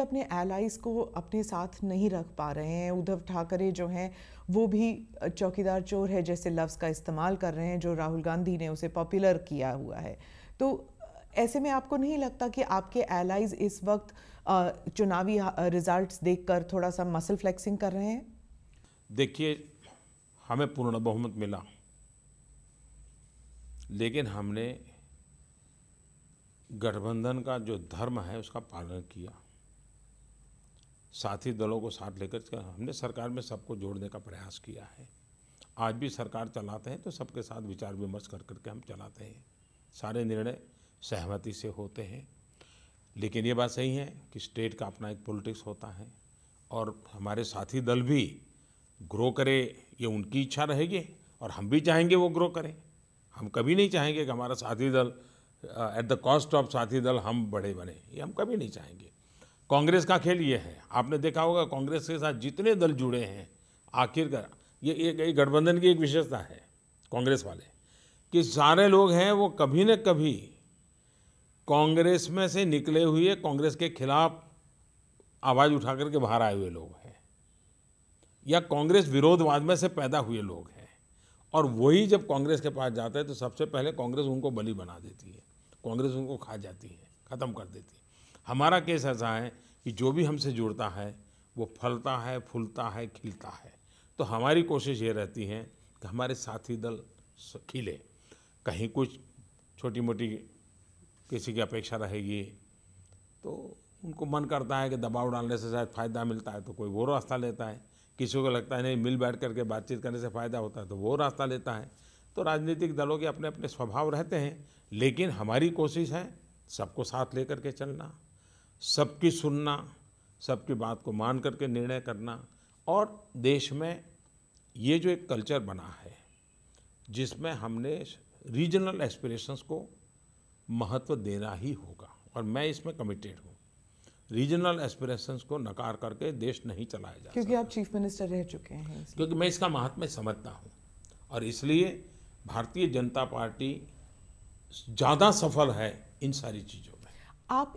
अपने एलाइज़ को अपने साथ नहीं रख पा रहे हैं उद्धव ठाकरे जो हैं वो भी चौकीदार चोर है जैसे लफ्ज़ का इस्तेमाल कर रहे हैं जो राहुल गांधी ने उसे पॉपुलर किया हुआ है तो ऐसे में आपको नहीं लगता कि आपके एलाइज इस वक्त चुनावी रिजल्ट्स देखकर थोड़ा सा मसल फ्लेक्सिंग कर रहे हैं देखिए हमें पूर्ण बहुमत मिला लेकिन हमने गठबंधन का जो धर्म है उसका पालन किया साथी दलों को साथ लेकर हमने सरकार में सबको जोड़ने का प्रयास किया है आज भी सरकार चलाते हैं तो सबके साथ विचार विमर्श कर करके हम चलाते हैं सारे निर्णय सहमति से होते हैं लेकिन ये बात सही है कि स्टेट का अपना एक पॉलिटिक्स होता है और हमारे साथी दल भी ग्रो करे ये उनकी इच्छा रहेगी और हम भी चाहेंगे वो ग्रो करें हम कभी नहीं चाहेंगे कि हमारा साथी दल एट द कॉस्ट ऑफ साथी दल हम बड़े बने ये हम कभी नहीं चाहेंगे कांग्रेस का खेल ये है आपने देखा होगा कांग्रेस के साथ जितने दल जुड़े हैं आखिरकार ये एक गठबंधन की एक विशेषता है कांग्रेस वाले कि सारे लोग हैं वो कभी न कभी कांग्रेस में से निकले हुए कांग्रेस के खिलाफ आवाज़ उठा करके बाहर आए हुए लोग हैं या कांग्रेस विरोधवाद में से पैदा हुए लोग हैं और वही जब कांग्रेस के पास जाते हैं तो सबसे पहले कांग्रेस उनको बलि बना देती है कांग्रेस उनको खा जाती है ख़त्म कर देती है हमारा केस ऐसा है कि जो भी हमसे जुड़ता है वो फलता है फूलता है खिलता है तो हमारी कोशिश ये रहती है कि हमारे साथी दल खिले कहीं कुछ छोटी मोटी किसी की अपेक्षा रहेगी तो उनको मन करता है कि दबाव डालने से शायद फ़ायदा मिलता है तो कोई वो रास्ता लेता है किसी को लगता है नहीं मिल बैठ करके बातचीत करने से फ़ायदा होता है तो वो रास्ता लेता है तो राजनीतिक दलों के अपने अपने स्वभाव रहते हैं लेकिन हमारी कोशिश है सबको साथ लेकर के चलना सबकी सुनना सबकी बात को मान करके निर्णय करना और देश में ये जो एक कल्चर बना है जिसमें हमने रीजनल एस्पिरेशंस को महत्व देना ही होगा और मैं इसमें कमिटेड हूँ रीजनल एस्पिरेशंस को नकार करके देश नहीं चलाया जा क्योंकि आप चीफ मिनिस्टर रह चुके हैं क्योंकि मैं इसका महत्व समझता हूँ और इसलिए भारतीय जनता पार्टी ज़्यादा सफल है इन सारी चीज़ों में आप